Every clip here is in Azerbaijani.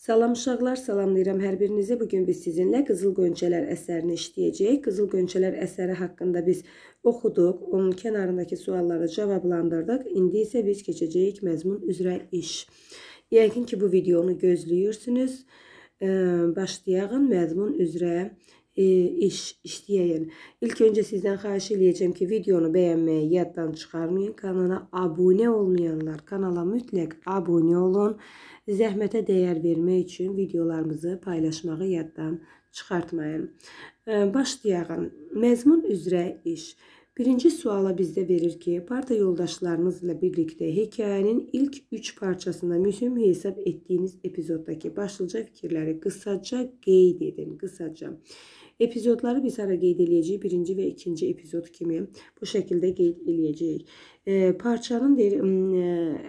Salam uşaqlar, salamlayıram hər birinizi. Bugün biz sizinlə Qızıl Gönçələr əsərini işləyəcəyik. Qızıl Gönçələr əsəri haqqında biz oxuduq, onun kənarındakı sualları cavablandırdıq. İndi isə biz keçəcəyik məzmun üzrə iş. Yəqin ki, bu videonu gözləyirsiniz. Başlayağın məzmun üzrə E, iş işleyin. İlk önce sizden xahiş edeceğim ki videonu beğenmeyi yaddan çıxarmayın. Kanala abunə olmayanlar kanala mütləq abunə olun. Zəhmətə dəyər vermək üçün videolarımızı paylaşmağı yaddan çıxartmayın. E, Başlayaq. Məzmun üzrə iş. Birinci suala bizdə verir ki, parta yoldaşlarınızla birlikdə hekayənin ilk 3 parçasında mühüm hesab etdiyiniz epizoddakı başlıca fikirləri qısaca qeyd edin, qısaca. Epizodları biz ara qeyd eləyəcəyik. Birinci və ikinci epizod kimi bu şəkildə qeyd eləyəcəyik. E, parçanın deyir, e,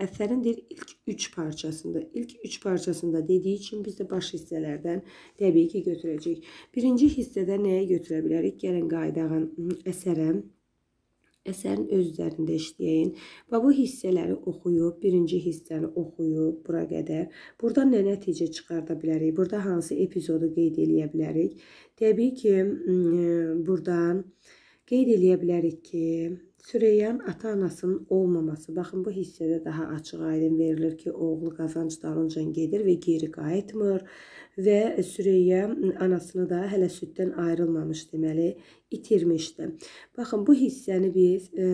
əsərin deyir ilk 3 parçasında, ilk 3 parçasında dediyi üçün biz də baş hissələrdən təbii ki götürəcəyik. Birinci hissədə nəyə götürə bilərik? Gəlin qaydağın əsərə əsərin öz üzərində işləyəyin və bu hissələri oxuyub, birinci hissəni oxuyub bura qədər. Burada nə nəticə çıxarda bilərik? Burada hansı epizodu qeyd eləyə bilərik? Təbii ki, e, buradan Qeyd eləyə bilərik ki, Süreyyan ata-anasının olmaması, baxın bu hissədə daha açıq aydın verilir ki, oğlu qazanc dalınca gedir və geri qayıtmır və Süreyya anasını da hələ süddən ayrılmamış deməli itirmişdi. Baxın bu hissəni biz ə,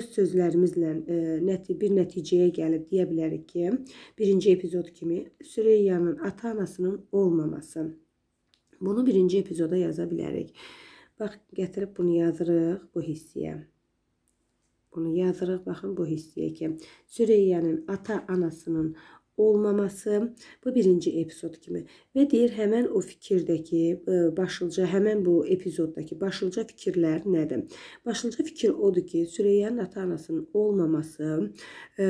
öz sözlərimizlə ə, nəti bir nəticəyə gəlib deyə bilərik ki, birinci epizod kimi Süreyyanın ata-anasının olmaması. Bunu birinci epizoda yaza bilərik. Bax, gətirib bunu yazırıq bu hissəyə. Bunu yazırıq, baxın, bu hissəyə ki, Süreyyanın ata-anasının olmaması. Bu birinci epizod kimi. Və deyir, həmən o fikirdəki e, başlıca, həmən bu epizoddakı başlıca fikirlər nədir? Başlıca fikir odur ki, Süreyyanın ata-anasının olmaması, e,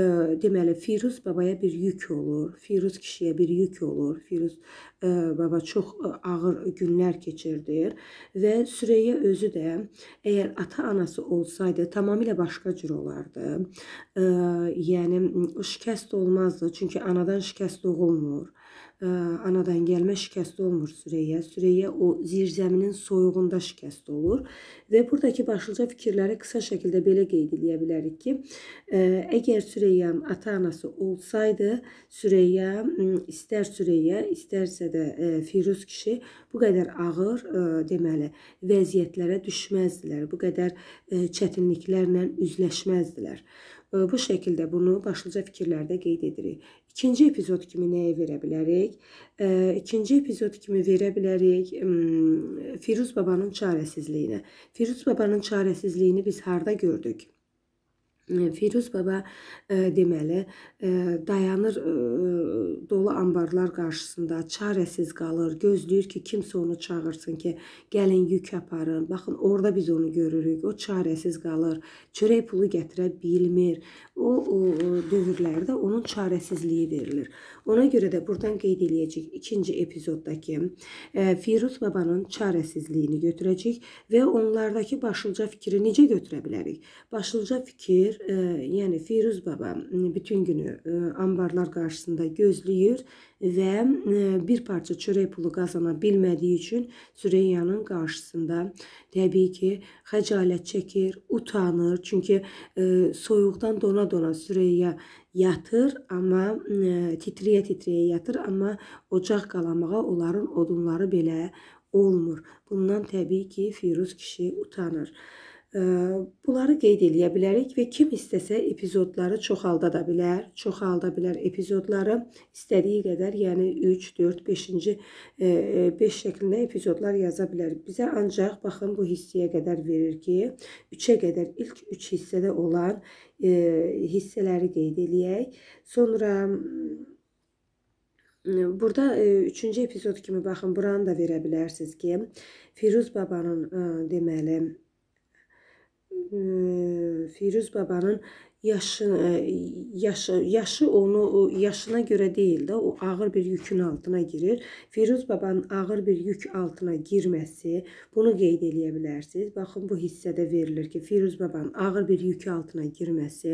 deməli, Firuz babaya bir yük olur, Firuz kişiyə bir yük olur, Firuz e, baba çox e, ağır günlər keçirdir və Süreyya özü də əgər ata-anası olsaydı, tamamilə başqa cür olardı. E, yəni, şikəst olmazdı, çünki anasını anadan şikəst olmur. E, anadan gəlmə şikəst olmur Süreyyə. Süreyyə o zirzəminin soyuğunda şikəst olur. Və buradakı başlıca fikirləri qısa şəkildə belə qeyd edə bilərik ki, e, əgər Süreyyəm ata-anası olsaydı, Süreyyə, istər Süreyyə, istərsə də e, Firuz kişi bu qədər ağır, e, deməli, vəziyyətlərə düşməzdilər. Bu qədər e, çətinliklərlə üzləşməzdilər. Bu şəkildə bunu başlıca fikirlərdə qeyd edirik ikinci epizod kimi nəyə verə bilərik? E, ikinci epizod kimi verə bilərik Firuz babanın çarəsizliyinə. Firuz babanın çarəsizliyini biz harda gördük? Firuz baba deməli dayanır dolu anbarlar qarşısında, çarəsiz qalır, gözləyir ki, kimsə onu çağırsın ki, gəlin yük aparın. Baxın, orada biz onu görürük. O çarəsiz qalır. Çörək pulu gətirə bilmir. O, o dövrlərdə onun çarəsizliyi verilir. Ona görə də buradan qeyd eləyəcək ikinci epizoddakı e, Firuz babanın çarəsizliyini götürəcək və onlardakı başlıca fikri necə götürə bilərik? Başlıca fikir, e, yəni Firuz baba bütün günü e, anbarlar qarşısında gözləyir və e, bir parça çörək pulu qazana bilmədiyi üçün Süreyyanın qarşısında təbii ki, xəcalət çəkir, utanır. Çünki e, soyuqdan dona-dona Süreyya yatır, amma titriyə-titriyə e, yatır, amma ocaq qalamağa onların odunları belə olmur. Bundan təbii ki, Firuz kişi utanır. Bunları qeyd eləyə bilərik və kim istəsə epizodları çoxalda da bilər. Çoxalda bilər epizodları istədiyi qədər, yəni 3, 4, 5-ci 5 şəklində epizodlar yaza bilər. Bizə ancaq baxın bu hissəyə qədər verir ki, 3-ə qədər ilk 3 hissədə olan hissələri qeyd eləyək. Sonra Burada üçüncü epizod kimi baxın, buranı da verə bilərsiniz ki, Firuz babanın deməli Firuz babanın yaşın e, yaşı yaşı onu yaşına görə deyil də o ağır bir yükün altına girir. Firuz babanın ağır bir yük altına girməsi, bunu qeyd eləyə bilərsiniz. Baxın bu hissədə verilir ki, Firuz babanın ağır bir yük altına girməsi,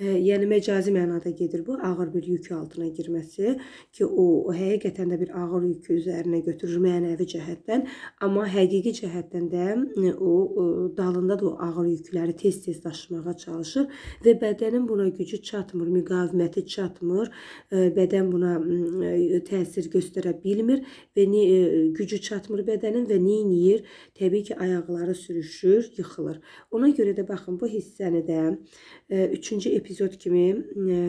e, yəni məcazi mənada gedir bu, ağır bir yük altına girməsi ki, o, o həqiqətən də bir ağır yükü üzərinə götürür mənəvi cəhətdən, amma həqiqi cəhətdən də e, o, o dalında da o ağır yükləri tez-tez daşımağa çalışır və və bədənin buna gücü çatmır, müqaviməti çatmır, e, bədən buna e, təsir göstərə bilmir və e, gücü çatmır bədənin və neyniyir? Təbii ki, ayaqları sürüşür, yıxılır. Ona görə də baxın, bu hissəni də 3-cü epizod kimi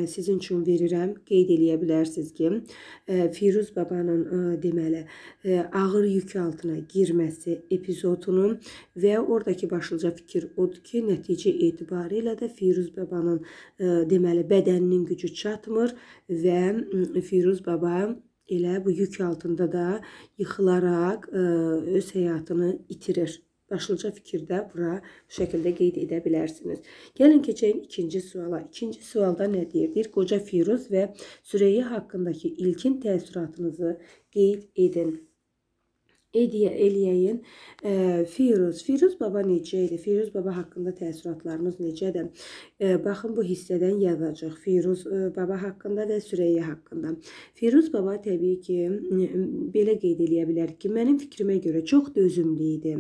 sizin üçün verirəm, qeyd eləyə bilərsiniz ki, Firuz babanın deməli, ağır yük altına girməsi epizodunun və oradakı başlıca fikir odur ki, nəticə etibarilə də Firuz baba babanın ə, e, deməli bədəninin gücü çatmır və Firuz baba elə bu yük altında da yıxılaraq ə, e, öz həyatını itirir. Başlıca fikirdə bura bu şəkildə qeyd edə bilərsiniz. Gəlin keçək ikinci suala. İkinci sualda nə deyir? Deyir, qoca Firuz və Süreyya haqqındakı ilkin təəssüratınızı qeyd edin ediyə, eləyəyin. E, Firuz, Firuz baba necə idi? Firuz baba haqqında təəssüratlarınız necədir? E, baxın bu hissədən yazacaq. Firuz e, baba haqqında və Süreyya haqqında. Firuz baba təbii ki, belə qeyd eləyə bilər ki, mənim fikrimə görə çox dözümlü idi.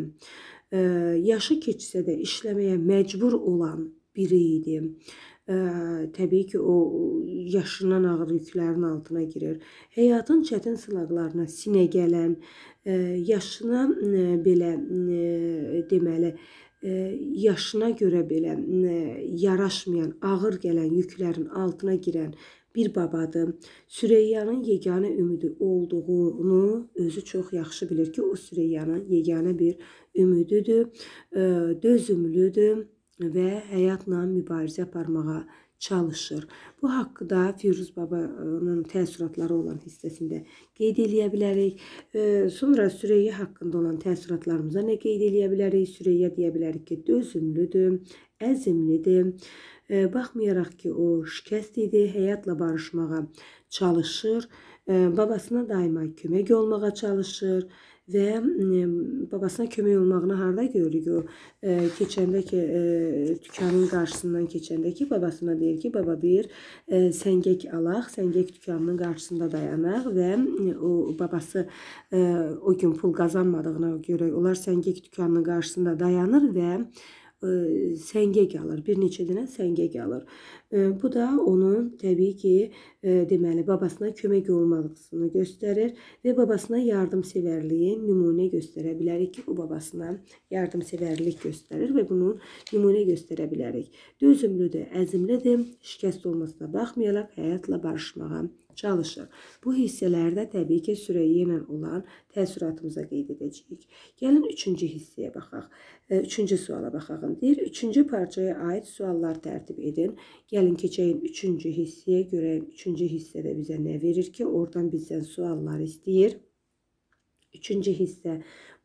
E, yaşı keçsə də işləməyə məcbur olan biri idi. Ə, təbii ki, o yaşından ağır yüklərin altına girir. Həyatın çətin sınaqlarına sinə gələn, ə, yaşına ə, belə ə, deməli, ə, yaşına görə belə ə, yaraşmayan, ağır gələn yüklərin altına girən bir babadır. Süreyyanın yeganə ümidi olduğunu özü çox yaxşı bilir ki, o Süreyyanın yeganə bir ümidüdür, dözümlüdür və həyatla mübarizə aparmağa çalışır. Bu haqqda Firuz babanın təəssüratları olan hissəsində qeyd eləyə bilərik. Sonra Süreyya haqqında olan təəssüratlarımıza nə qeyd eləyə bilərik? Süreyya deyə bilərik ki, dözümlüdür, əzimlidir. Baxmayaraq ki, o şikəst idi, həyatla barışmağa çalışır. Babasına daima kömək olmağa çalışır və e, babasına kömək olmağını harda görürük o e, keçəndə ki e, dükanın qarşısından keçəndə ki babasına deyir ki baba bir e, səngək alaq səngək dükanının qarşısında dayanaq və e, o babası e, o gün pul qazanmadığına görə onlar səngək dükanının qarşısında dayanır və E, səngək alır, bir neçə dənə səngək alır. E, bu da onun təbii ki, e, deməli, babasına kömək olmalısını göstərir və babasına yardımsevərliyi nümunə göstərə bilərik ki, o babasına yardımsevərlik göstərir və bunu nümunə göstərə bilərik. Dözümlüdür, əzimlidir, şikəst olmasına baxmayaraq həyatla barışmağa çalışır. Bu hissələrdə təbii ki, sürəyi ilə olan təəssüratımıza qeyd edəcəyik. Gəlin 3-cü hissəyə baxaq. 3-cü e, suala baxaq. Deyir, 3-cü parçaya aid suallar tərtib edin. Gəlin keçəyin 3-cü hissəyə görək. 3-cü hissədə bizə nə verir ki, oradan bizdən suallar istəyir. Üçüncü hissə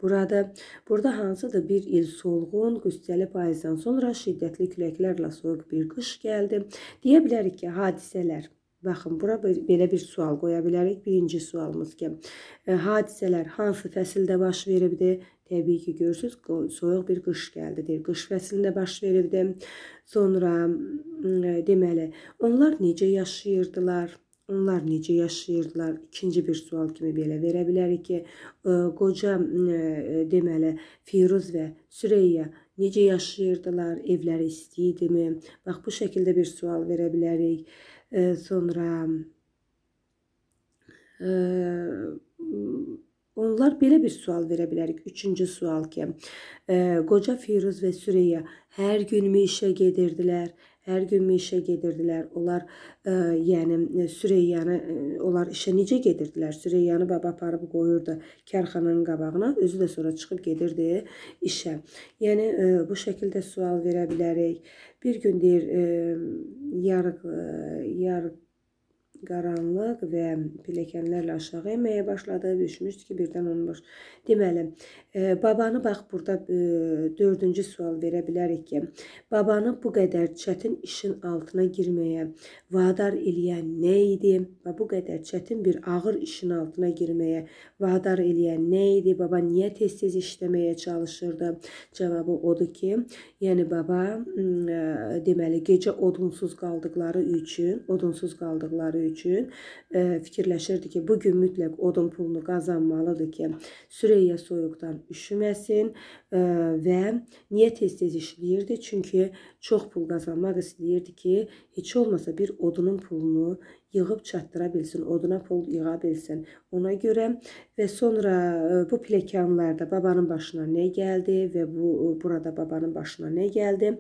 burada. Burada hansıdır bir il solğun, qüssəli payızdan sonra şiddətli küləklərlə soyuq bir qış gəldi. Deyə bilərik ki, hadisələr Baxın, bura belə bir sual qoya bilərik. Birinci sualımız ki, e, hadisələr hansı fəsildə baş veribdi? Təbii ki, görürsüz, soyuq bir qış gəldi deyir. Qış fəslində baş veribdi. Sonra e, deməli, onlar necə yaşayırdılar? Onlar necə yaşayırdılar? İkinci bir sual kimi belə verə bilərik ki, e, qoca deməli Firuz və Süreyya necə yaşayırdılar? Evləri isti idimi? Bax bu şəkildə bir sual verə bilərik. E, sonra e, Onlar belə bir sual verə bilərik. Üçüncü sual ki, e, qoca Firuz və Süreyya hər günmü işə gedirdilər? Hər gün meşə gedirdilər. Onlar e, yəni e, Süreyyanı e, onlar işə necə gedirdilər? Süreyyanı baba aparıb qoyurdu karxananın qabağına, özü də sonra çıxıb gedirdi işə. Yəni e, bu şəkildə sual verə bilərik. Bir gün deyir e, yarıq e, yarıq qaranlıq və pilləkənlərlə aşağı enməyə başladı. Düşmüşdü ki, birdən olmuş. Deməli, e, babanı bax burada e, dördüncü sual verə bilərik ki, babanı bu qədər çətin işin altına girməyə vadar eləyən nə idi? Və bu qədər çətin bir ağır işin altına girməyə vadar eləyən nə idi? Baba niyə tez-tez işləməyə çalışırdı? Cavabı odur ki, yəni baba e, deməli gecə odunsuz qaldıqları üçün, odunsuz qaldıqları vermədiyi üçün e, fikirləşirdi ki, bu gün mütləq odun pulunu qazanmalıdır ki, Süreyya soyuqdan üşüməsin e, və niyə tez-tez işləyirdi? Çünki çox pul qazanmaq istəyirdi ki, heç olmasa bir odunun pulunu yığıb çatdıra bilsin, oduna pul yığa bilsin. Ona görə və e, sonra e, bu pilləkənlərdə babanın başına nə gəldi və bu e, burada babanın başına nə gəldi?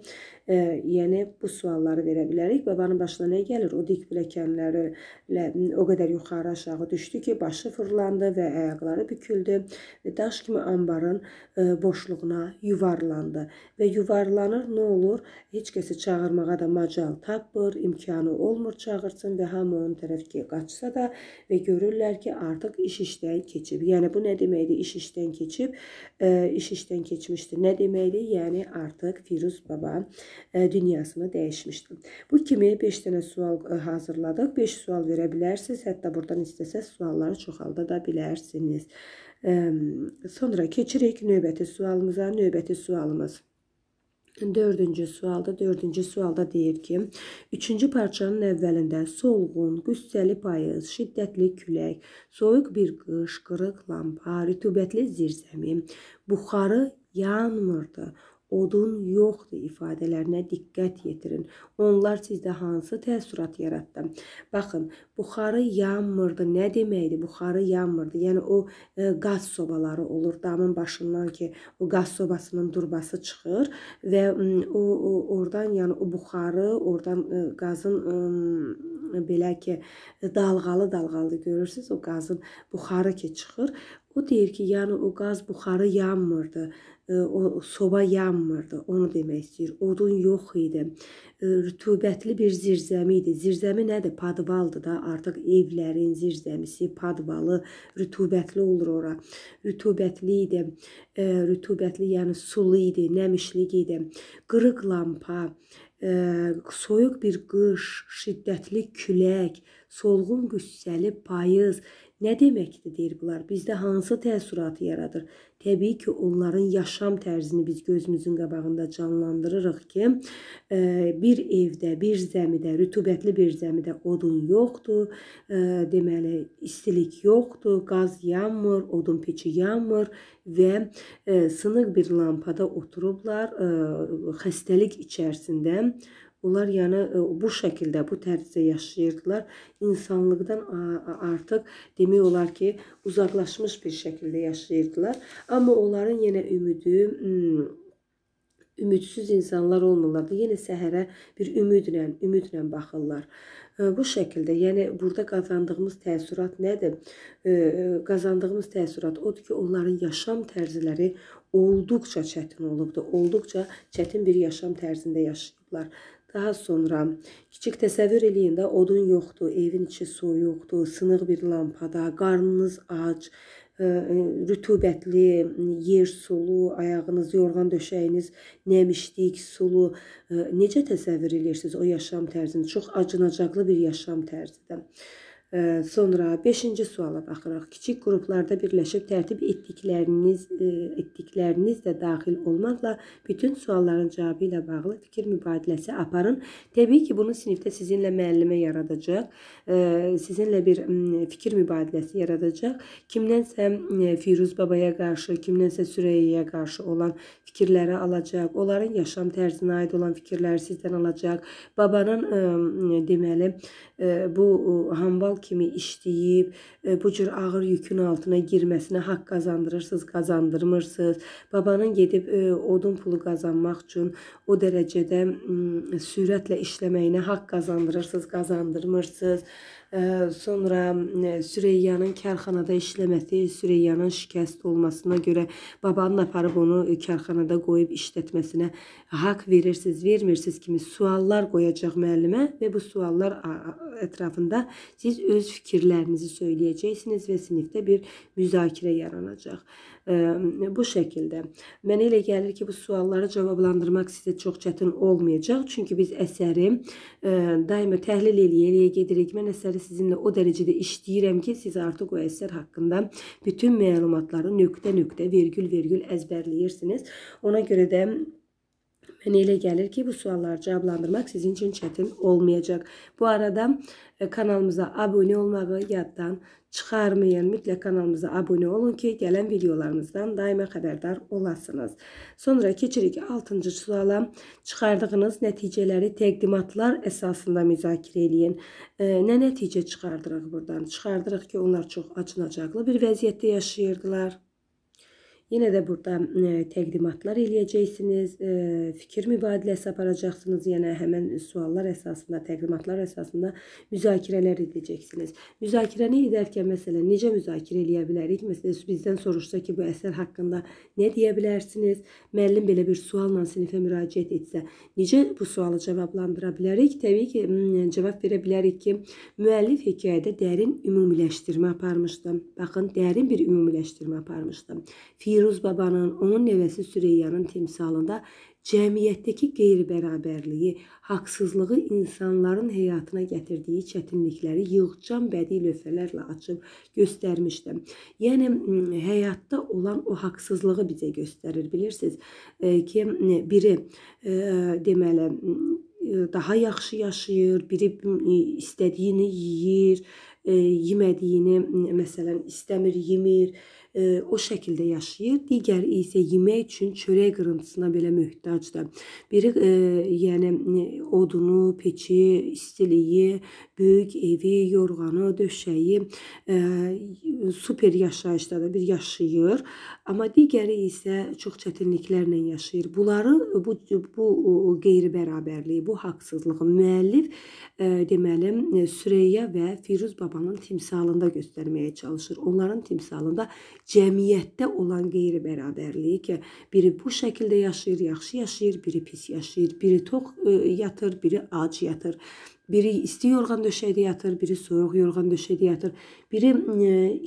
E, yəni bu sualları verə bilərik. Babanın başına nə gəlir? O dik pilləkənləri o qədər yuxarı aşağı düşdü ki, başı fırlandı və ayaqları büküldü və daş kimi anbarın e, boşluğuna yuvarlandı və yuvarlanır nə olur? Heç kəsi çağırmağa da macal tapmır, imkanı olmur çağırsın və hamı onun tərəfə qaçsa da və görürlər ki, artıq iş işdən keçib. Yəni bu nə deməkdir? İş işdən keçib, e, iş işdən keçmişdir. Nə deməkdir? Yəni artıq Firuz baba e, dünyasını dəyişmişdi. Bu kimi 5 dənə sual e, hazırladıq. 5 sual verə bilərsiniz. Hətta burdan istəsəz sualları çoxalda da bilərsiniz. Ehm, sonra keçirik növbəti sualımıza. Növbəti sualımız Dördüncü sualda, dördüncü sualda deyir ki, üçüncü parçanın əvvəlində solğun, qüssəli payız, şiddətli külək, soyuq bir qış, qırıq lampa, rütubətli zirzəmi, buxarı yanmırdı odun yoxdur ifadələrinə diqqət yetirin. Onlar sizdə hansı təəssürat yaratdı? Baxın, buxarı yanmırdı. Nə deməkdir? Buxarı yanmırdı. Yəni o e, qaz sobaları olur damın başından ki, o qaz sobasının durbası çıxır və o, o oradan yəni o buxarı, oradan e, qazın e, belə ki, e, dalğalı-dalğalı görürsüz o qazın buxarı ki çıxır. O deyir ki, yəni o qaz buxarı yanmırdı, e, o soba yanmırdı, onu demək istəyir. Odun yox idi. E, rütubətli bir zirzəmi idi. Zirzəmi nədir? Padvaldır da. Artıq evlərin zirzəmisi, padvalı rütubətli olur ora. Rütubətli idi. E, rütubətli, yəni sulu idi, nəmişlik idi. Qırıq lampa, soyuq bir qış, şiddətli külək, solğun qüssəli payız nə deməkdir deyir bunlar? Bizdə hansı təəssüratı yaradır? Təbii ki, onların yaşam tərzini biz gözümüzün qabağında canlandırırıq ki, e, bir evdə, bir zəmidə, rütubətli bir zəmidə odun yoxdur, e, deməli, istilik yoxdur, qaz yanmır, odun peçi yanmır və e, sınıq bir lampada oturublar xəstəlik içərisində Onlar yəni e, bu şəkildə, bu tərzdə yaşayırdılar. İnsanlıqdan artıq demək olar ki, uzaqlaşmış bir şəkildə yaşayırdılar. Amma onların yenə ümidi hmm, ümidsiz insanlar olmurlar. Yenə səhərə bir ümidlə, ümidlə baxırlar. E, bu şəkildə, yəni burada qazandığımız təəssürat nədir? E, qazandığımız təəssürat odur ki, onların yaşam tərziləri olduqca çətin olubdu. Olduqca çətin bir yaşam tərzində yaşayıblar. Daha sonra kiçik təsəvvür eləyin də odun yoxdur, evin içi soyuqdur, sınıq bir lampada, qarnınız aç, e, e, rütubətli yer sulu, ayağınız yorğan döşəyiniz nəmişlik, sulu e, necə təsəvvür eləyirsiniz o yaşam tərzini? Çox acınacaqlı bir yaşam tərzidir. Sonra 5-ci suala baxıraq. Kiçik qruplarda birləşib tərtib etdikləriniz e, etdikləriniz də daxil olmaqla bütün sualların cavabı ilə bağlı fikir mübadiləsi aparın. Təbii ki, bunu sinifdə sizinlə müəllimə yaradacaq, sizinlə bir fikir mübadiləsi yaradacaq. Kimdənsə e, Firuz babaya qarşı, kimdənsə Sürəyyəyə qarşı olan fikirləri alacaq. Onların yaşam tərzinə aid olan fikirləri sizdən alacaq. Babanın e, deməli bu hambal kimi işləyib e, bu cür ağır yükün altına girməsinə haqq qazandırırsınız, qazandırmırsınız. Babanın gedib e, odun pulu qazanmaq üçün o dərəcədə mm, sürətlə işləməyinə haqq qazandırırsınız, qazandırmırsınız. E, sonra Süreyyanın kərxanada işləməsi, Süreyyanın şikəst olmasına görə babanın aparıb onu kərxanada qoyub işlətməsinə haqq verirsiniz, vermirsiniz kimi suallar qoyacaq müəllimə və bu suallar ətrafında siz öz fikirlərinizi söyləyəcəksiniz və sinifdə bir müzakirə yaranacaq. Bu şəkildə. Mənə elə gəlir ki, bu sualları cavablandırmaq sizə çox çətin olmayacaq. Çünki biz əsəri daima təhlil eləyə-eləyə gedirik. Mən əsəri sizinlə o dərəcədə işləyirəm ki, siz artıq o əsər haqqında bütün məlumatları nöqtə-nöqtə, vergül-vergül əzbərləyirsiniz. Ona görə də Mənə elə gəlir ki, bu sualları cavablandırmaq sizin üçün çətin olmayacaq. Bu arada e, kanalımıza abunə olmağı yaddan çıxarmayın. Mütləq kanalımıza abunə olun ki, gələn videolarımızdan daima xəbərdar olasınız. Sonra keçirik 6-cı suala. Çıxardığınız nəticələri təqdimatlar əsasında müzakirə eləyin. E, nə nəticə çıxardırıq buradan? Çıxardırıq ki, onlar çox acınacaqlı bir vəziyyətdə yaşayırdılar. Yenə də burada e, təqdimatlar eləyəcəksiniz, e, fikir mübadiləsi aparacaqsınız, yəni həmən suallar əsasında, təqdimatlar əsasında müzakirələr edəcəksiniz. Müzakirəni edərkən, məsələn, necə müzakirə eləyə bilərik? Məsələn, bizdən soruşsa ki, bu əsər haqqında nə deyə bilərsiniz? Müəllim belə bir sualla sinifə müraciət etsə, necə bu sualı cavablandıra bilərik? Təbii ki, cavab verə bilərik ki, müəllif hekayədə dərin ümumiləşdirmə aparmışdı. Baxın, dərin bir ümumiləşdirmə aparmışdı. Fiil Firuz babanın, onun nəvəsi Süreyyanın timsalında cəmiyyətdəki qeyri-bərabərliyi, haqsızlığı insanların həyatına gətirdiyi çətinlikləri yığcam bədii lövhələrlə açıb göstərmişdim. Yəni həyatda olan o haqsızlığı bizə göstərir, bilirsiniz e, ki, biri e, deməli daha yaxşı yaşayır, biri istədiyini yeyir, e, yemədiyini məsələn istəmir, yemir e, o şəkildə yaşayır. Digəri isə yemək üçün çörək qırıntısına belə möhtacdır. Biri e, yəni odunu, peçi, istiliyi, böyük evi, yorğanı, döşəyi e, super yaşayışda da bir yaşayır. Amma digəri isə çox çətinliklərlə yaşayır. Bunları bu bu qeyri-bərabərliyi, bu haqsızlığı müəllif e, deməli Süreyya və Firuz babanın timsalında göstərməyə çalışır. Onların timsalında cəmiyyətdə olan qeyri-bərabərliyi ki, biri bu şəkildə yaşayır, yaxşı yaşayır, biri pis yaşayır, biri tox e, yatır, biri ac yatır. Biri isti yorğan döşəkdə yatır, biri soyuq yorğan döşəkdə yatır. Biri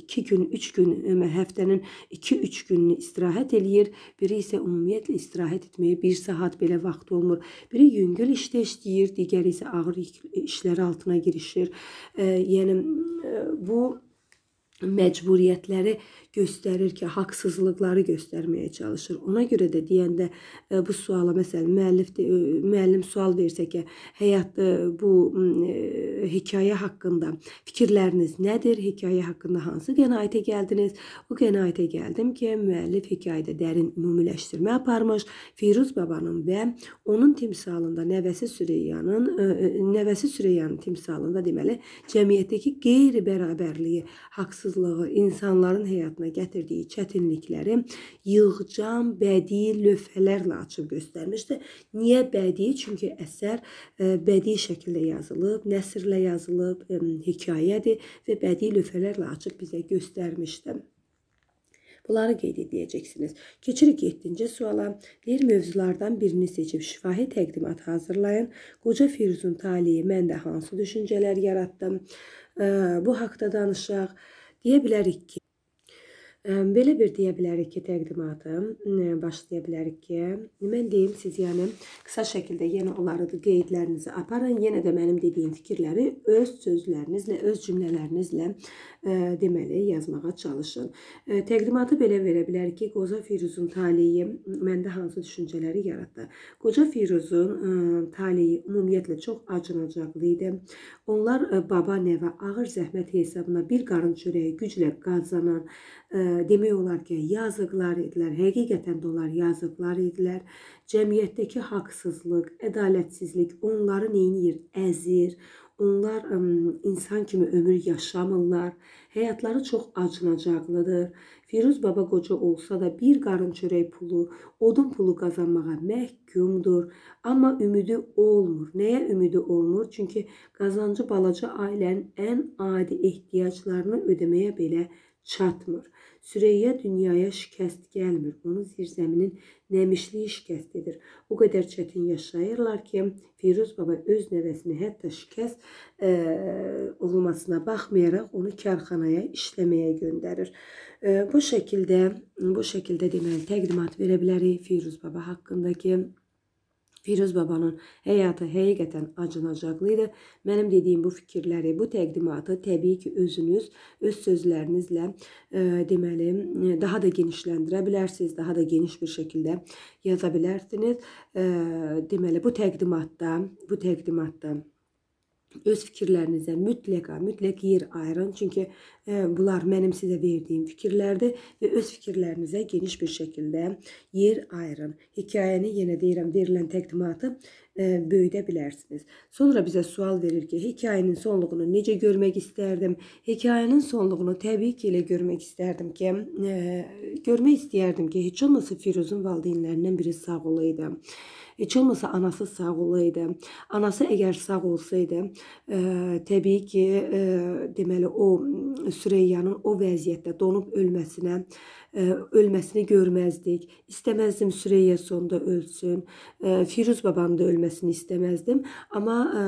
2 e, gün, 3 gün, e, həftənin 2-3 gününü istirahət eləyir, biri isə ümumiyyətlə istirahət etməyə 1 saat belə vaxt olmur. Biri yüngül işdə işləyir, digəri isə ağır işlər altına girişir. E, yəni bu məcburiyyətləri göstərir ki, haqsızlıqları göstərməyə çalışır. Ona görə də deyəndə e, bu suala məsələn müəllif e, müəllim sual versə ki, həyatda e, bu hekayə haqqında fikirləriniz nədir? Hekayə haqqında hansı qənaətə gəldiniz? O qənaətə gəldim ki, müəllif hekayədə dərin ümumiləşdirmə aparmış. Firuz babanın və onun timsalında nəvəsi Süreyyanın nəvəsi Süreyyanın timsalında deməli cəmiyyətdəki qeyri-bərabərliyi, haqsızlığı, insanların həyatını həyatına gətirdiyi çətinlikləri yığcam bədii lövhələrlə açıb göstərmişdi. Niyə bədii? Çünki əsər e, bədii şəkildə yazılıb, nəsrlə yazılıb, e, hekayədir və bədii lövhələrlə açıb bizə göstərmişdi. Bunları qeyd edəcəksiniz. Keçirik 7-ci suala. Deyir mövzulardan birini seçib şifahi təqdimat hazırlayın. Qoca Firuzun taleyi məndə hansı düşüncələr yaratdı? E, bu haqda danışaq. Deyə bilərik ki, Belə bir deyə bilərik ki, təqdimatım başlaya bilərik ki, mən deyim siz yəni qısa şəkildə yenə onları da qeydlərinizi aparın, yenə də mənim dediyim fikirləri öz sözlərinizlə, öz cümlələrinizlə deməli yazmağa çalışın. Təqdimatı belə verə bilərik ki, Qoca Firuzun taleyi məndə hansı düşüncələri yaratdı? Qoca Firuzun taleyi ümumiyyətlə çox acınacaqlı idi. Onlar baba nəvə ağır zəhmət hesabına bir qarın çörəyi güclə qazanan demək olar ki, yazıqlar idilər. Həqiqətən də onlar yazıqlar idilər. Cəmiyyətdəki haqsızlıq, ədalətsizlik onları neyinir? Əzir, əzir Onlar insan kimi ömür yaşamırlar. Həyatları çox acınacaqlıdır. Firuz baba qoca olsa da bir qarın çörək pulu, odun pulu qazanmağa məhkumdur. Amma ümidi olmur. Nəyə ümidi olmur? Çünki qazancı balaca ailənin ən adi ehtiyaclarını ödəməyə belə çatmır. Süreyya dünyaya şikəst gəlmir. Onun zirzəminin nəmişliyi şikəst edir. O qədər çətin yaşayırlar ki, Firuz baba öz nəvəsini hətta şikəst e, olmasına baxmayaraq onu karxanaya işləməyə göndərir. E, bu şəkildə bu şəkildə deməli təqdimat verə bilərik Firuz baba haqqındakı Firuz babanın həyatı həqiqətən acınacaqlı idi. Mənim dediyim bu fikirləri, bu təqdimatı təbii ki, özünüz öz sözlərinizlə e, deməli daha da genişləndirə bilərsiniz, daha da geniş bir şəkildə yaza bilərsiniz. E, deməli bu təqdimatda, bu təqdimatda öz fikirlərinizə mütləqa, mütləq yer ayırın. Çünki ə, e, bunlar mənim sizə verdiyim fikirlərdir və öz fikirlərinizə geniş bir şəkildə yer ayırın. Hekayəni yenə deyirəm, verilən təqdimatı ə, e, böyüdə bilərsiniz. Sonra bizə sual verir ki, hekayənin sonluğunu necə görmək istərdim? Hekayənin sonluğunu təbii ki, elə görmək istərdim ki, ə, e, görmək istəyərdim ki, heç olmasa Firuzun valideynlərindən biri sağ olaydı. Heç olmasa anası sağ olaydı. Anası əgər sağ olsaydı, ə, e, təbii ki, ə, e, deməli o Süreyyanın o vəziyyətdə donub ölməsinə ə, e, ölməsini görməzdik. İstəməzdim Süreyya sonda ölsün. Ə, Firuz babanın da ölməsini istəməzdim. Amma ə,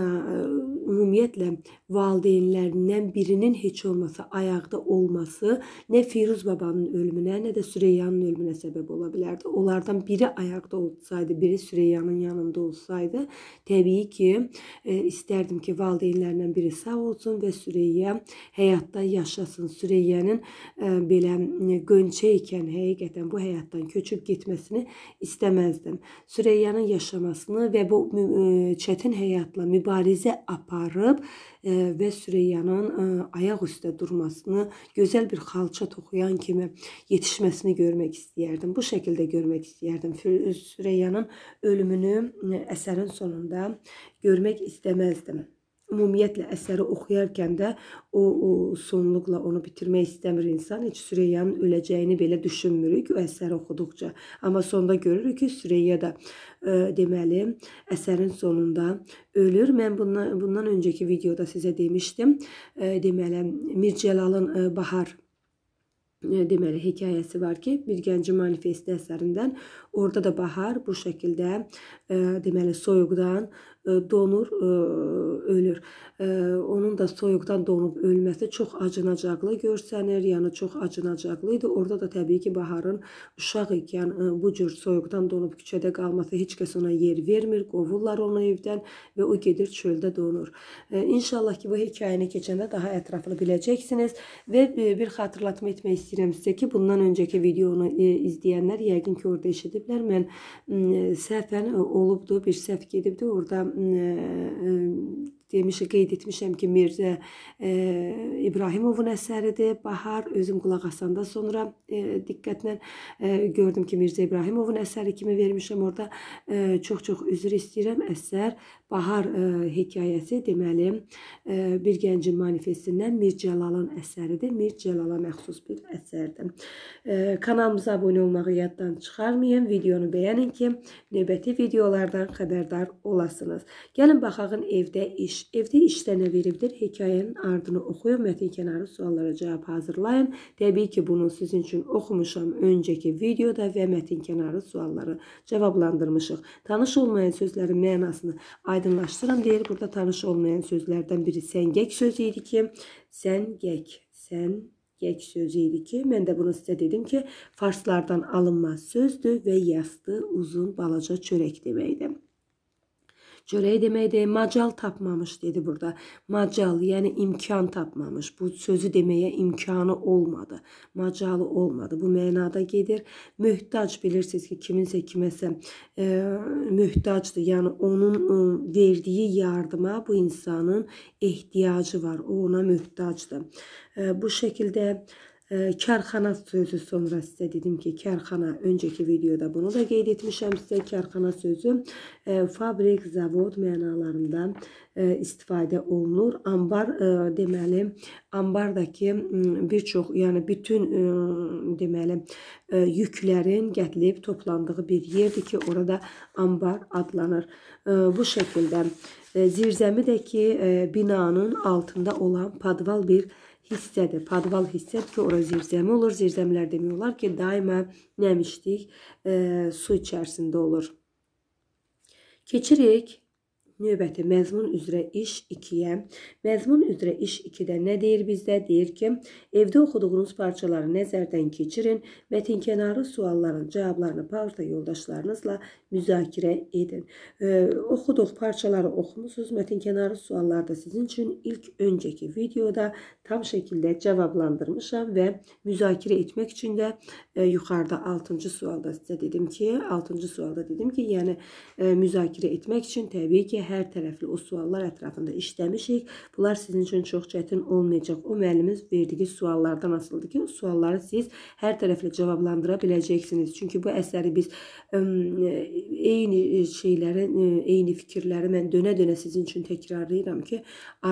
ümumiyyətlə valideynlərindən birinin heç olmasa ayaqda olması nə Firuz babanın ölümünə, nə də Süreyyanın ölümünə səbəb ola bilərdi. Onlardan biri ayaqda olsaydı, biri Süreyyanın Mariyanın yanında olsaydı, təbii ki, e, istərdim ki, valideynlərindən biri sağ olsun və Süreyya həyatda yaşasın. Süreyyənin e, belə e, gönçə ikən həqiqətən bu həyatdan köçüb getməsini istəməzdim. Süreyyanın yaşamasını və bu e, çətin həyatla mübarizə aparıb E, və Süreyyanın e, ayaq üstə durmasını gözəl bir xalça toxuyan kimi yetişməsini görmək istəyərdim. Bu şəkildə görmək istəyərdim. Süreyyanın ölümünü əsərin e, sonunda görmək istəməzdim ümumiyyətlə əsəri oxuyarkən də o, o sonluqla onu bitirmək istəmir insan. Heç Süreyyanın öləcəyini belə düşünmürük o əsəri oxuduqca. Amma sonda görürük ki, Süreyya da ə, e, deməli əsərin sonunda ölür. Mən bundan bundan öncəki videoda sizə demişdim. Ə, e, deməli Mir Cəlalın ə, e, Bahar deməli hekayəsi var ki, bir gəncə manifesti əsərindən orada da bahar bu şəkildə e, deməli soyuqdan E, donur, e, ölür. E, onun da soyuqdan donub ölməsi çox acınacaqlı görsənir, yəni çox acınacaqlı idi. Orada da təbii ki, Baharın uşaq ikən bu cür soyuqdan donub küçədə qalması heç kəs ona yer vermir, qovurlar onu evdən və o gedir çöldə donur. İnşallah ki, bu hekayəni keçəndə daha ətraflı biləcəksiniz və bir xatırlatma etmək istəyirəm sizə ki, bundan öncəki videonu izləyənlər yəqin ki, orada eşidiblər. Mən səhvən olubdu, bir səhv gedibdi. Orada E, e, demişi qeyd etmişəm ki, Mirzə e, İbrahimovun əsəridir. Bahar özüm qulaq asanda sonra e, diqqətlə e, gördüm ki, Mirzə İbrahimovun əsəri kimi vermişəm. Orda e, çox-çox üzr istəyirəm. Əsər Bahar e, hekayəsi deməli e, Bir gəncin manifestindən Mir Cəlalın əsəridir. Mir Cəlala məxsus bir əsərdir. E, kanalımıza abunə olmağı yaddan çıxarmayın. Videonu bəyənin ki, növbəti videolardan xəbərdar olasınız. Gəlin baxağın evdə iş. Evdə işdə nə veribdir? Hekayənin ardını oxuyun, mətin kənarı suallara cavab hazırlayın. Təbii ki, bunu sizin üçün oxumuşam öncəki videoda və mətin kənarı sualları cavablandırmışıq. Tanış olmayan sözlərin mənasını aydın aydınlaştıram. Diğeri burada tanış olmayan sözlerden biri sengek sözüydü ki. Sengek, sen gek sözüydü ki. Mən də bunu sizə dedim ki, farslardan alınmaz sözdür və yastı uzun balaca çörek deməkdir. Çörek demək deyil, macal tapmamış dedi burada. Macal, yəni imkan tapmamış. Bu sözü deməyə imkanı olmadı. Macalı olmadı. Bu mənada gedir. Möhtac bilirsiniz ki, kiminsə kiməsə e, möhtacdır. Yəni onun e, verdiyi yardıma bu insanın ehtiyacı var. O ona möhtacdır. E, bu şəkildə E, kərxana sözü sonra sizə dedim ki, kərxana öncəki videoda bunu da qeyd etmişəm sizə. Kərxana sözü e, fabrik, zavod mənalarında e, istifadə olunur. Ambar e, deməli, ambardakı bir çox, yəni bütün e, deməli e, yüklərin gətilib toplandığı bir yerdir ki, orada ambar adlanır. E, bu şəkildə e, zirzəmidəki e, binanın altında olan padval bir yerdir hissədir. Padval hissədir ki, ora zirzəmi olur. Zirzəmlər demək olar ki, daima nəmişlik e, su içərisində olur. Keçirik Növbəti məzmun üzrə iş 2-yə. Məzmun üzrə iş 2-də nə deyir bizdə? Deyir ki, evdə oxuduğunuz parçaları nəzərdən keçirin, mətinkənarı sualların cavablarını parta yoldaşlarınızla müzakirə edin. E, oxuduq parçaları oxumusunuz, mətinkənarı sualları da sizin üçün ilk öncəki videoda tam şəkildə cavablandırmışam və müzakirə etmək üçün də e, yuxarıda 6-cı sualda sizə dedim ki, 6-cı sualda dedim ki, yəni e, müzakirə etmək üçün təbii ki, hər tərəfli o suallar ətrafında işləmişik. Bunlar sizin üçün çox çətin olmayacaq. O müəllimiz verdiyi suallardan asılıdır ki, o sualları siz hər tərəfli cavablandıra biləcəksiniz. Çünki bu əsəri biz eyni şeyləri, eyni fikirləri mən dönə-dönə sizin üçün təkrarlayıram ki,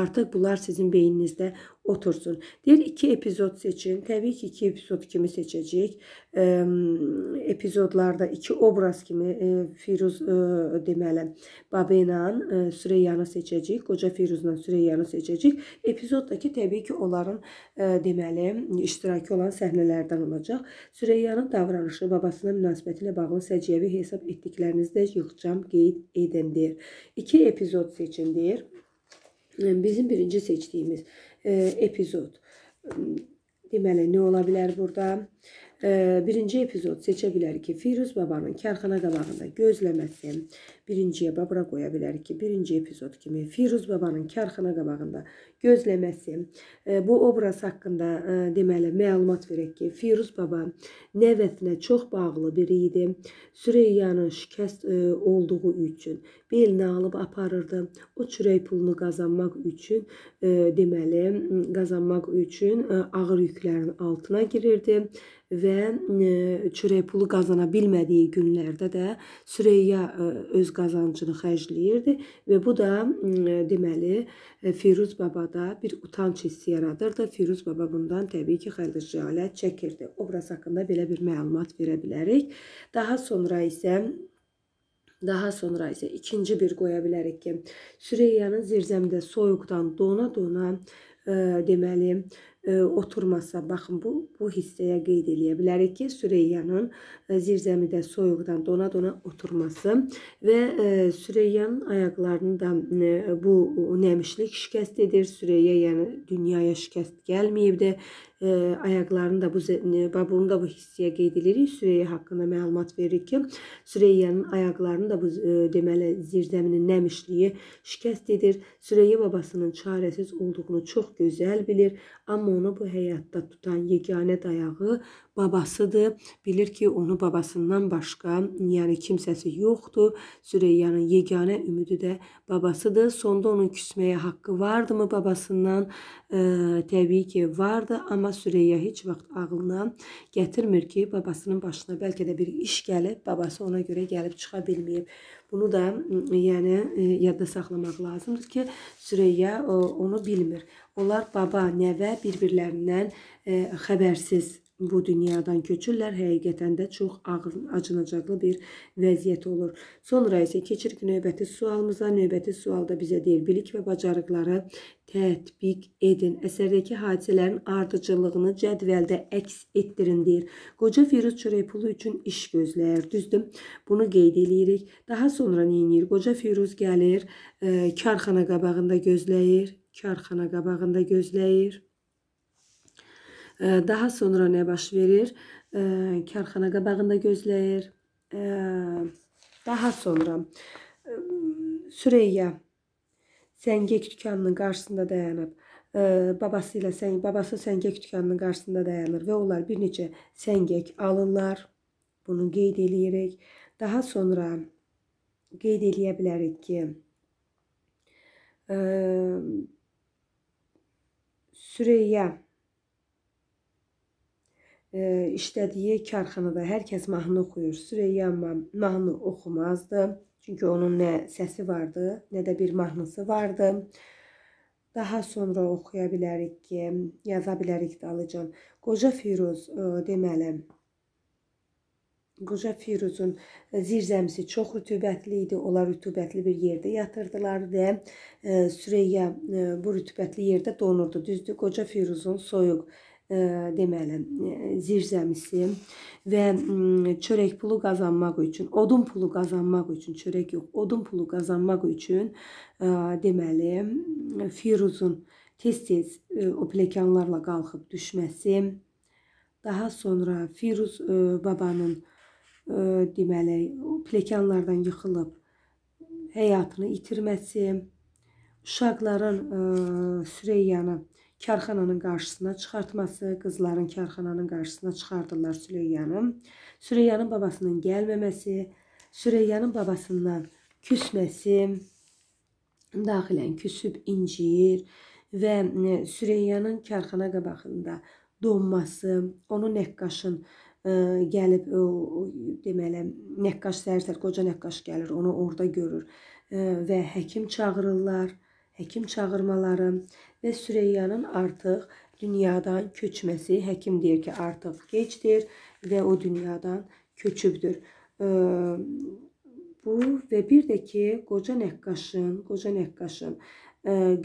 artıq bunlar sizin beyninizdə otursun. Deyir iki epizod seçin. Təbii ki, iki epizod kimi seçəcək. E, epizodlarda iki obraz kimi e, Firuz e, deməli Babeyla e, Süreyyanı seçəcək. Qoca Firuzla Süreyyanı seçəcək. Epizoddakı təbii ki, onların e, deməli iştirakı olan səhnələrdən olacaq. Süreyyanın davranışı babasına münasibəti ilə bağlı səciyyəvi hesab etdiklərinizi də yığcam qeyd edin deyir. İki epizod seçin deyir. Bizim birinci seçdiyimiz E, epizod. Deməli, nə ola bilər burada? E, birinci epizod seçə bilərik ki, Firuz babanın kərxana qabağında gözləməsi. Birinciyə bura qoya bilərik ki, birinci epizod kimi Firuz babanın kərxana qabağında gözləməsi. E, bu obraz haqqında e, deməli məlumat verək ki, Firuz baba nəvəsinə çox bağlı biri idi. Süreyyanın şikəst e, olduğu üçün belinə alıb aparırdı. O çörək pulunu qazanmaq üçün e, deməli qazanmaq üçün e, ağır yüklərin altına girirdi və e, çörək pulu qazana bilmədiyi günlərdə də Süreyya e, öz qazancını xərcləyirdi və bu da e, deməli Firuz babada bir utanc hissi yaradırdı. Firuz baba bundan təbii ki, xəcalət çəkirdi. Obraz haqqında belə bir məlumat verə bilərik. Daha sonra isə Daha sonra isə ikinci bir qoya bilərik ki, Süreyyanın zirzəmdə soyuqdan dona-dona deməli e, oturmasa, baxın bu bu hissəyə qeyd eləyə bilərik ki, Süreyyanın zirzəmidə soyuqdan dona-dona oturması və e, Süreyyanın ayaqlarını da e, bu nəmişlik şikəst edir. Süreyya yəni dünyaya şikəst gəlməyib də e, ayaqlarını da bu babunu da bu hissəyə qeyd edirik. Süreyya haqqında məlumat verir ki, Süreyyanın ayaqlarını da bu e, deməli zirzəminin nəmişliyi şikəst edir. Süreyya babasının çarəsiz olduğunu çox gözəl bilir, amma onu bu həyatda tutan yeganə dayağı babasıdır. Bilir ki, onu babasından başqa, yəni kimsəsi yoxdur. Süreyyanın yeganə ümidi də babasıdır. Sonda onun küsməyə haqqı vardımı babasından? E, təbii ki, vardı, amma amma Süreyya heç vaxt ağlına gətirmir ki, babasının başına bəlkə də bir iş gəlib, babası ona görə gəlib çıxa bilməyib. Bunu da yəni yadda saxlamaq lazımdır ki, Süreyya onu bilmir. Onlar baba, nəvə bir-birlərindən xəbərsiz bu dünyadan köçürlər, həqiqətən də çox acınacaqlı bir vəziyyət olur. Sonra isə keçirik növbəti sualımıza. Növbəti sualda bizə deyil, bilik və bacarıqları tətbiq edin. Əsərdəki hadisələrin ardıcıllığını cədvəldə əks etdirin deyir. Qoca Firuz Çörəkpulu üçün iş gözləyir, düzdür? Bunu qeyd eləyirik. Daha sonra nə edir? Qoca Firuz gəlir, e, karxana qabağında gözləyir, karxana qabağında gözləyir. Daha sonra nə baş verir? Karxana qabağında gözləyir. Daha sonra Süreyya səngək dükanının qarşısında dayanıb babası ilə sən babası səngək dükanının qarşısında dayanır və onlar bir neçə səngək alırlar. Bunu qeyd eləyirik. Daha sonra qeyd eləyə bilərik ki, ə, Süreyya e, işlədiyi karxanada hər kəs mahnı oxuyur. Süreyya mahnı oxumazdı. Çünki onun nə səsi vardı, nə də bir mahnısı vardı. Daha sonra oxuya bilərik ki, yaza bilərik dalıcan. Qoca Firuz e, deməli Qoca Firuzun zirzəmisi çox rütubətli idi. Onlar rütubətli bir yerdə yatırdılar və e, Süreyya e, bu rütubətli yerdə donurdu. Düzdür, Qoca Firuzun soyuq deməli, zirzəmisi və çörək pulu qazanmaq üçün, odun pulu qazanmaq üçün, çörək yox, odun pulu qazanmaq üçün deməli, Firuzun tez-tez o pləkanlarla qalxıb düşməsi, daha sonra Firuz babanın deməli, pləkanlardan yıxılıb həyatını itirməsi, uşaqların Süreyyanı karxananın qarşısına çıxartması, qızların karxananın qarşısına çıxardılar Süreyyanı. Süreyyanın babasının gəlməməsi, Süreyyanın babasından küsməsi, daxilən küsüb inciyir və e, Süreyyanın karxana qabağında donması, onu nəqqaşın ə, e, gəlib o, o deməli nəqqaş sərsər qoca nəqqaş gəlir, onu orada görür ə, e, və həkim çağırırlar. Həkim çağırmaları, və Süreyyanın artıq dünyadan köçməsi, həkim deyir ki, artıq gecdir və o dünyadan köçübdür. Bu və bir də ki, qoca nəqqaşın, qoca nəqqaşın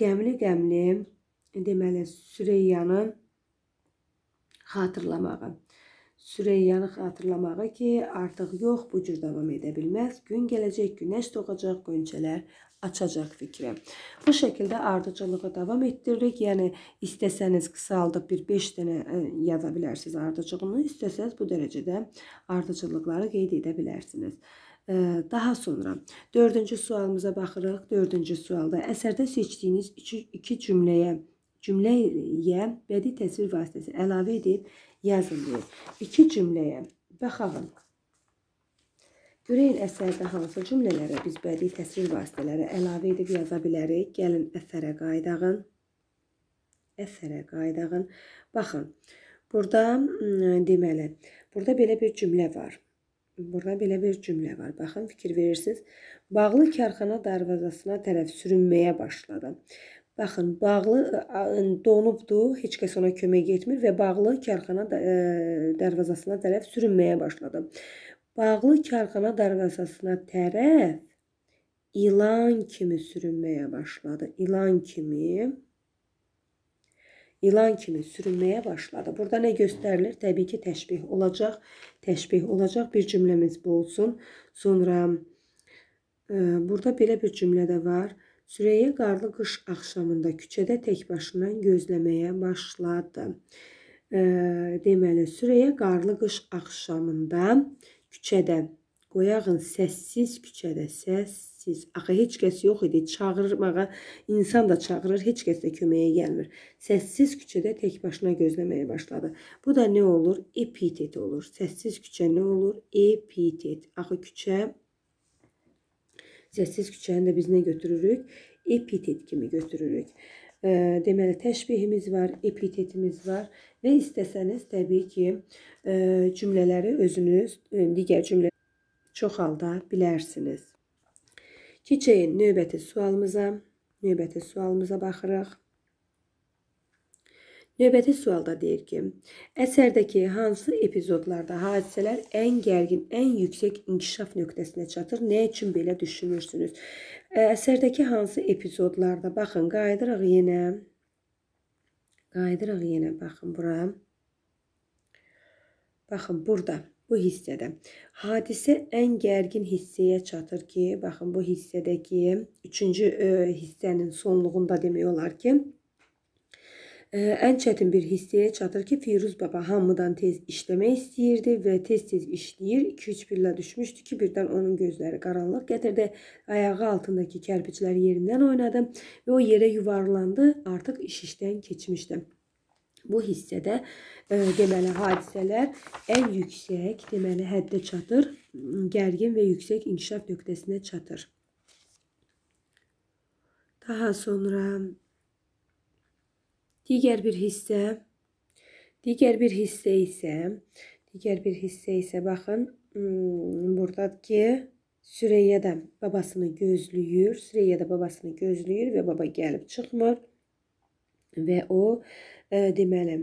qəmli-qəmli deməli Süreyyanı xatırlamağı Süreyyanı xatırlamağı ki, artıq yox, bu cür davam edə bilməz. Gün gələcək, günəş doğacaq, qönçələr açacaq fikri. Bu şəkildə ardıcılığı davam etdiririk. Yəni istəsəniz qısaldıb bir 5 dənə e, yaza bilərsiniz ardıcılığını, istəsəz bu dərəcədə ardıcılıqları qeyd edə bilərsiniz. E, daha sonra dördüncü sualımıza baxırıq. Dördüncü sualda əsərdə seçdiyiniz iki, iki cümləyə cümləyə bədii təsvir vasitəsi əlavə edib yazın deyir. İki cümləyə baxalım. Görəyin əsərdə hansı cümlələrə biz bədii təsvir vasitələri əlavə edib yaza bilərik? Gəlin əsərə qaydağın. Əsərə qaydağın. Baxın, burada deməli, burada belə bir cümlə var. Burada belə bir cümlə var. Baxın, fikir verirsiniz. Bağlı karxana darvazasına tərəf sürünməyə başladı. Baxın, bağlı donubdu, heç kəs ona kömək etmir və bağlı karxana darvazasına tərəf sürünməyə başladı bağlı karxana darvazasına tərəf ilan kimi sürünməyə başladı. İlan kimi ilan kimi sürünməyə başladı. Burada nə göstərilir? Təbii ki, təşbih olacaq. Təşbih olacaq. Bir cümləmiz bu olsun. Sonra e, burada belə bir cümlə də var. Süreyyə qarlı qış axşamında küçədə tək başına gözləməyə başladı. E, deməli, Süreyyə qarlı qış axşamında küçədə küçədə, qoyağın səssiz küçədə, səssiz. Axı heç kəs yox idi, çağırmağa insan da çağırır, heç kəs də köməyə gəlmir. Səssiz küçədə tək başına gözləməyə başladı. Bu da nə olur? Epitet olur. Səssiz küçə nə olur? Epitet. Axı küçə səssiz küçəni də biz nə götürürük? Epitet kimi götürürük. Deməli təşbihimiz var, epitetimiz var. Və istəsəniz təbii ki, e, cümlələri özünüz e, digər cümlə çoxalda bilərsiniz. Keçək növbəti sualımıza. Növbəti sualımıza baxırıq. Növbəti sualda deyir ki, əsərdəki hansı epizodlarda hadisələr ən gərgin, ən yüksək inkişaf nöqtəsinə çatır? Nə üçün belə düşünürsünüz? E, əsərdəki hansı epizodlarda baxın, qayıdırıq yenə Qayıdırıq yenə, baxın bura. Baxın, burada, bu hissədə. Hadisə ən gərgin hissəyə çatır ki, baxın, bu hissədəki üçüncü ə, e, hissənin sonluğunda demək olar ki, Ən çətin bir hissəyə çatır ki, Firuz baba hamıdan tez işləmək istəyirdi və tez-tez işləyir. 2-3 pillə düşmüşdü ki, birdən onun gözləri qaranlıq gətirdi. Ayağı altındakı kərpiclər yerindən oynadı və o yerə yuvarlandı. Artıq iş işdən keçmişdi. Bu hissədə e, deməli hadisələr ən yüksək, deməli həddə çatır, gərgin və yüksək inkişaf nöqtəsinə çatır. Daha sonra Digər bir hissə digər bir hissə isə digər bir hissə isə baxın hmm, burdadır ki Süreyya da babasını gözləyir. Süreyya da babasını gözləyir və baba gəlib çıxmır və o e, deməli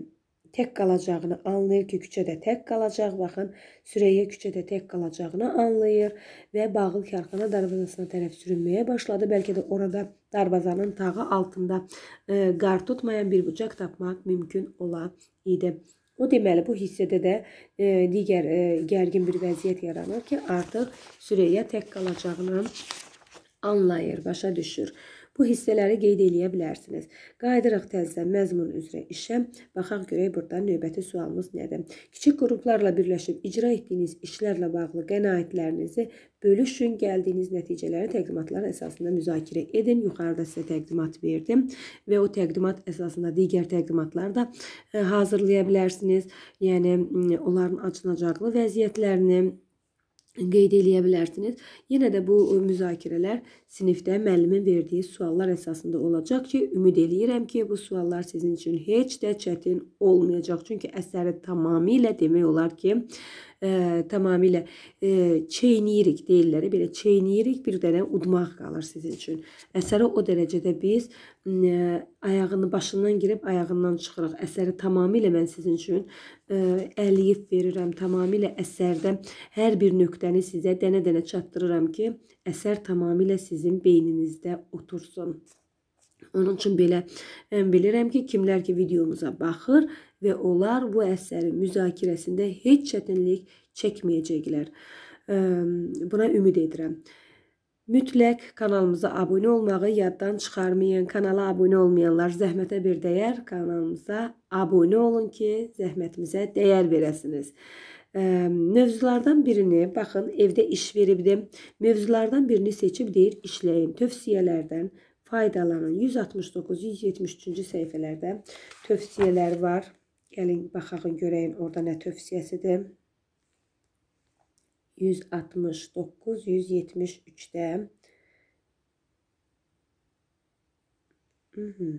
tək qalacağını anlayır ki, küçədə tək qalacaq. Baxın, Süreyya küçədə tək qalacağını anlayır və bağlı karxana darvazasına tərəf sürünməyə başladı. Bəlkə də orada darvazanın tağı altında e, qar tutmayan bir bucaq tapmaq mümkün ola idi. O deməli bu hissədə də e, digər e, gərgin bir vəziyyət yaranır ki, artıq Süreyya tək qalacağını anlayır, başa düşür. Bu hissələri qeyd eləyə bilərsiniz. Qayıdırıq təzədən məzmun üzrə işə. Baxaq görək burada növbəti sualımız nədir? Kiçik qruplarla birləşib icra etdiyiniz işlərlə bağlı qənaətlərinizi bölüşün, gəldiyiniz nəticələri təqdimatlar əsasında müzakirə edin. Yuxarıda sizə təqdimat verdim və o təqdimat əsasında digər təqdimatlar da e, hazırlaya bilərsiniz. Yəni onların acınacaqlı vəziyyətlərini qeyd eləyə bilərsiniz. Yenə də bu müzakirələr sinifdə müəllimin verdiyi suallar əsasında olacaq ki, ümid eləyirəm ki, bu suallar sizin üçün heç də çətin olmayacaq. Çünki əsəri tamamilə demək olar ki, e, tamamilə e, çeyniyirik deyirlər. Belə çeyniyirik bir dənə udmaq qalır sizin üçün. Əsəri o dərəcədə biz e, ayağını başından girib ayağından çıxırıq. Əsəri tamamilə mən sizin üçün e, əliyib verirəm. Tamamilə əsərdə hər bir nöqtəni sizə dənə-dənə çatdırıram ki, əsər tamamilə sizin beyninizdə otursun. Onun üçün belə mən e, bilirəm ki, kimlər ki videomuza baxır, və onlar bu əsərin müzakirəsində heç çətinlik çəkməyəcəklər. Buna ümid edirəm. Mütləq kanalımıza abunə olmağı yaddan çıxarmayın. Kanala abunə olmayanlar zəhmətə bir dəyər kanalımıza abunə olun ki, zəhmətimizə dəyər verəsiniz. Mövzulardan birini, baxın, evdə iş veribdim. Mövzulardan birini seçib deyir, işləyin. Tövsiyələrdən faydalanın. 169-173-cü səhifələrdə tövsiyələr var. Gəlin, baxağın, görəyin orada nə tövsiyəsidir. 169-173-də mhm.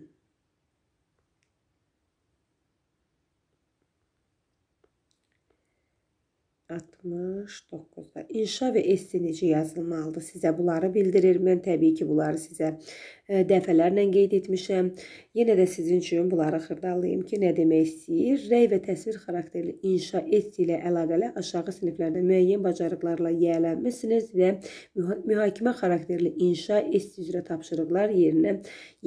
Altmış doqquzda. İnşa və essi necə yazılmalıdır? Sizə bunları bildirir. Mən təbii ki, bunları sizə e, dəfələrlə qeyd etmişəm. Yenə də sizin üçün bunları xırdallayım ki, nə demək istəyir? Rəy və təsvir xarakterli inşa etsi ilə əlaqəli aşağı siniflərdə müəyyən bacarıqlarla yiyələnmisiniz və mühakimə xarakterli inşa etsi üzrə tapşırıqlar yerinə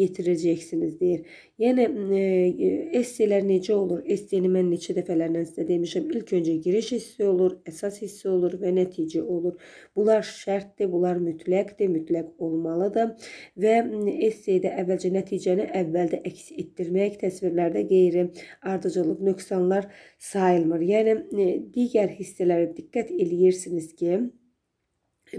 yetirəcəksiniz deyir. Yəni e, e, essilər necə olur? Essini mən neçə dəfələrlə sizə demişəm. İlk öncə giriş hissi olur, əsas hissi olur və nəticə olur. Bunlar şərtdir, bunlar mütləqdir, mütləq olmalıdır və esseydə əvvəlcə nəticəni əvvəldə ifade əks etdirmək təsvirlərdə qeyri-ardıcıllıq nöqsanlar sayılmır. Yəni e, digər hissələrə diqqət eləyirsiniz ki,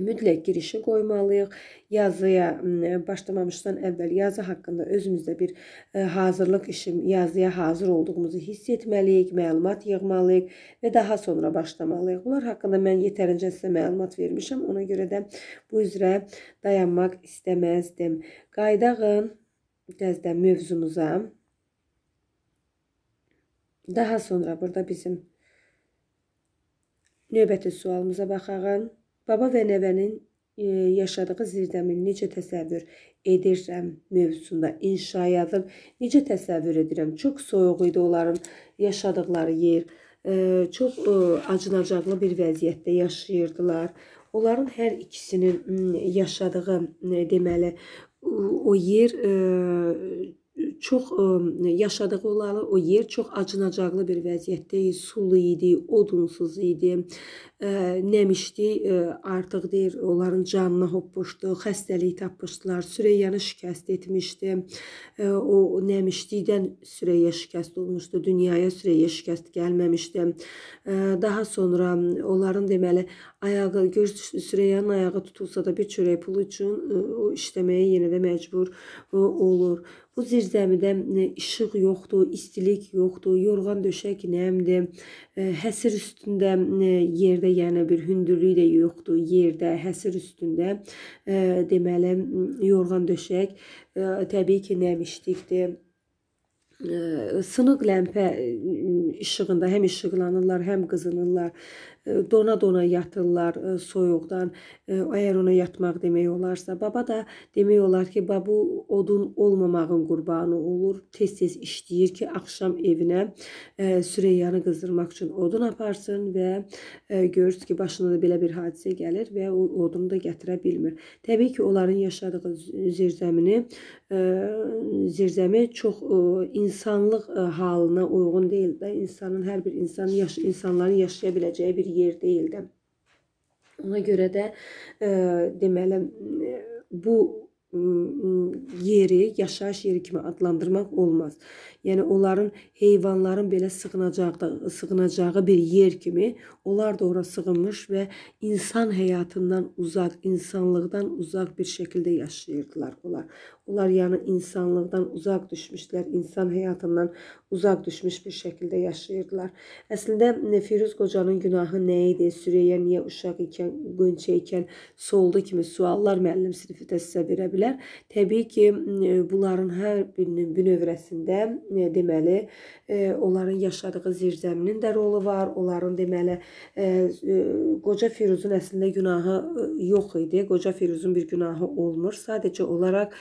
mütləq girişi qoymalıyıq. Yazıya e, başlamamışdan əvvəl yazı haqqında özümüzdə bir e, hazırlıq işi, yazıya hazır olduğumuzu hiss etməliyik, məlumat yığmalıyıq və daha sonra başlamalıyıq. Bunlar haqqında mən yetərincə sizə məlumat vermişəm. Ona görə də bu üzrə dayanmaq istəməzdim. Qaydağın Gəzdə mövzumuza. Daha sonra burada bizim növbəti sualımıza baxaq. Baba və nəvənin e, yaşadığı zirdəmi necə təsəvvür edirəm mövzusunda inşa yazım. Necə təsəvvür edirəm? Çox soyuq idi onların yaşadıkları yer. E, çox e, acınacaqlı bir vəziyyətdə yaşayırdılar. Onların hər ikisinin yaşadığı deməli ir eh, çox ə, yaşadığı olaraq o yer çox acınacaqlı bir vəziyyətdə idi. Sulu idi, odunsuz idi. Ə, nəmişdi, ə, artıq deyir, onların canına hopmuşdu, xəstəlik tapmışdılar. Süreyyanı şikəst etmişdi. Ə, o nəmişlikdən Süreyya şikəst olmuşdu. Dünyaya Süreyya şikəst gəlməmişdi. Ə, daha sonra onların deməli ayağı gör Süreyyanın ayağı tutulsa da bir çörək pulu üçün ə, o işləməyə yenə də məcbur ə, olur. Bu zirzəmidə e, işıq yoxdur, istilik yoxdur, yorğan döşək nəmdir. E, həsir üstündə e, yerdə yəni bir hündürlük də yoxdur. Yerdə, həsir üstündə deməli yorğan döşək təbii ki, nəmişlikdir sınıq ləmpə işığında həm işıqlanırlar, həm qızınırlar dona-dona yatırlar soyuqdan. Əgər ona yatmaq demək olarsa, baba da demək olar ki, babu odun olmamağın qurbanı olur. Tez-tez işləyir ki, axşam evinə Süreyyanı qızdırmaq üçün odun aparsın və görürsüz ki, başına da belə bir hadisə gəlir və o odunu da gətirə bilmir. Təbii ki, onların yaşadığı zirzəmini zirzəmi çox insanlıq halına uyğun deyil də, insanın hər bir insanın yaş insanların yaşaya biləcəyi bir yer deyildi. Ona görə də e, deməli bu yeri, yaşayış yeri kimi adlandırmaq olmaz. Yəni onların heyvanların belə sığınacağı, sığınacağı bir yer kimi onlar da ora sığınmış və insan həyatından uzaq, insanlıqdan uzaq bir şəkildə yaşayırdılar onlar. Onlar yəni insanlıqdan uzaq düşmüşdülər, insan həyatından uzaq düşmüş bir şəkildə yaşayırdılar. Əslində e, Firuz qocanın günahı nə idi? Süreyya niyə uşaq ikən, qönçə ikən soldu kimi suallar müəllim sinifində sizə verə bilər. Təbii ki, e, bunların hər birinin bünövrəsində e, deməli onların yaşadığı zirzəminin də rolu var. Onların deməli qoca Firuzun əslində günahı yox idi. Qoca Firuzun bir günahı olmur. Sadəcə olaraq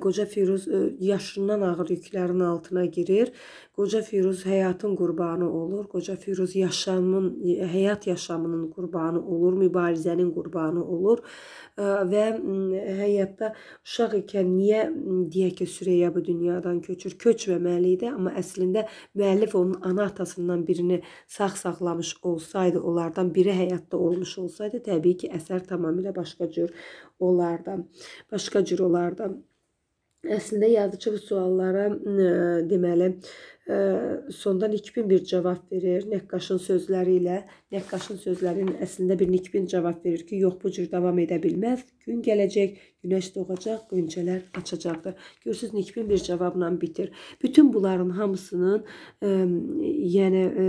qoca Firuz yaşından ağır yüklərin altına girir. Qoca Firuz həyatın qurbanı olur. Qoca Firuz yaşamın həyat yaşamının qurbanı olur, mübarizənin qurbanı olur və həyatda uşaq ikən niyə deyək ki, Süreyya bu dünyadan köçür? Köçməməli idi, amma əslində müəllif onun ana atasından birini sağ saxlamış olsaydı, onlardan biri həyatda olmuş olsaydı, təbii ki, əsər tamamilə başqa cür olardı. Başqa cür olardı. Əslində yazıcı bu suallara deməli sonda nikbin bir cavab verir. Nəqqaşın sözləri ilə, nəqqaşın sözlərinin əslində bir nikbin cavab verir ki, yox bu cür davam edə bilməz. Gün gələcək, günəş doğacaq, qönçələr açacaqdır. Görürsüz nikbin bir cavabla bitir. Bütün bunların hamısının, ə, yəni ə,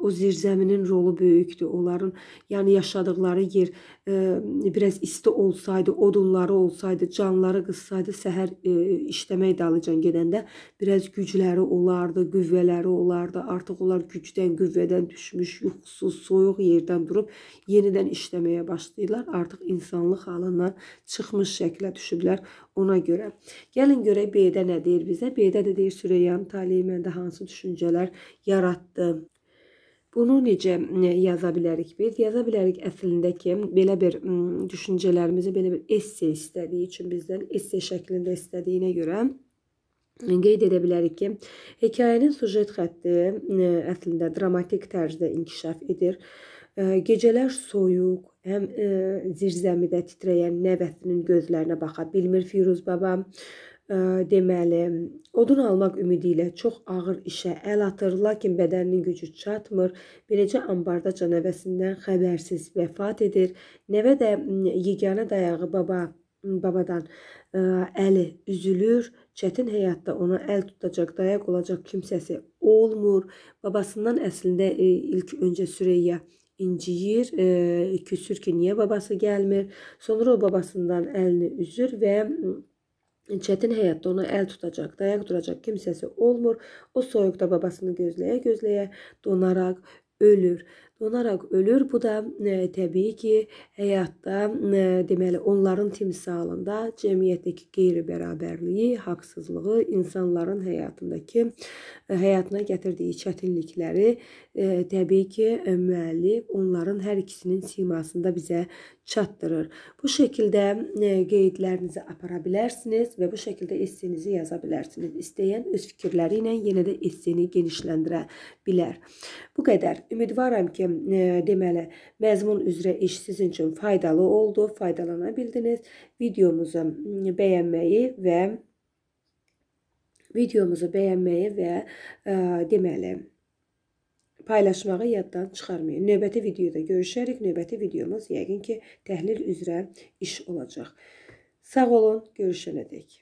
o zirzəminin rolu böyükdür. Onların yəni yaşadıkları yer ə, biraz isti olsaydı, odunları olsaydı, canları qızsaydı, səhər ə, işləmək dalıcan gedəndə biraz gücləri olar olardı, qüvvələri olardı. Artıq onlar gücdən, qüvvədən düşmüş, yuxusuz, soyuq yerdən durub yenidən işləməyə başlayırlar. Artıq insanlıq halından çıxmış şəklə düşüblər ona görə. Gəlin görək B-də nə deyir bizə? B-də də deyir Süreyyan Taliyə məndə hansı düşüncələr yaratdı? Bunu necə e, yaza bilərik biz? Yaza bilərik əslində ki, belə bir düşüncələrimizi belə bir esse istədiyi üçün bizdən esse şəklində istədiyinə görə Qeyd edə bilərik ki, hekayənin süjet xətti e, əslində dramatik tərzdə inkişaf edir. E, gecələr soyuq, həm e, zirzəmidə titrəyən nəvəsinin gözlərinə baxa bilmir Firuz baba. Deməli, odun almaq ümidi ilə çox ağır işə əl atır, lakin bədəninin gücü çatmır. Beləcə ambardaca nəvəsindən xəbərsiz vəfat edir. Nəvə də yeganə dayağı baba babadan ə, əli üzülür. Çətin həyatda ona əl tutacaq, dayaq olacaq kimsəsi olmur. Babasından əslində ə, ilk öncə Süreyya inciyir, ə, küsür ki, niyə babası gəlmir. Sonra o babasından əlini üzür və çətin həyatda ona əl tutacaq, dayaq duracaq kimsəsi olmur. O soyuqda babasını gözləyə-gözləyə donaraq ölür donaraq ölür. Bu da ə, e, təbii ki, həyatda ə, e, deməli onların timsalında cəmiyyətdəki qeyri-bərabərliyi, haqsızlığı, insanların həyatındakı ə, e, həyatına gətirdiyi çətinlikləri ə, təbii ki, ə, müəllif onların hər ikisinin simasında bizə çatdırır. Bu şəkildə ə, qeydlərinizi apara bilərsiniz və bu şəkildə essenizi yaza bilərsiniz. İstəyən öz fikirləri ilə yenə də esseni genişləndirə bilər. Bu qədər. Ümidvaram ki, e, deməli məzmun üzrə iş sizin üçün faydalı oldu, faydalana bildiniz. Videomuzu bəyənməyi və videomuzu bəyənməyi və e, deməli paylaşmağı yaddan çıxarmayın. Növbəti videoda görüşərik. Növbəti videomuz yəqin ki, təhlil üzrə iş olacaq. Sağ olun, görüşənə dək.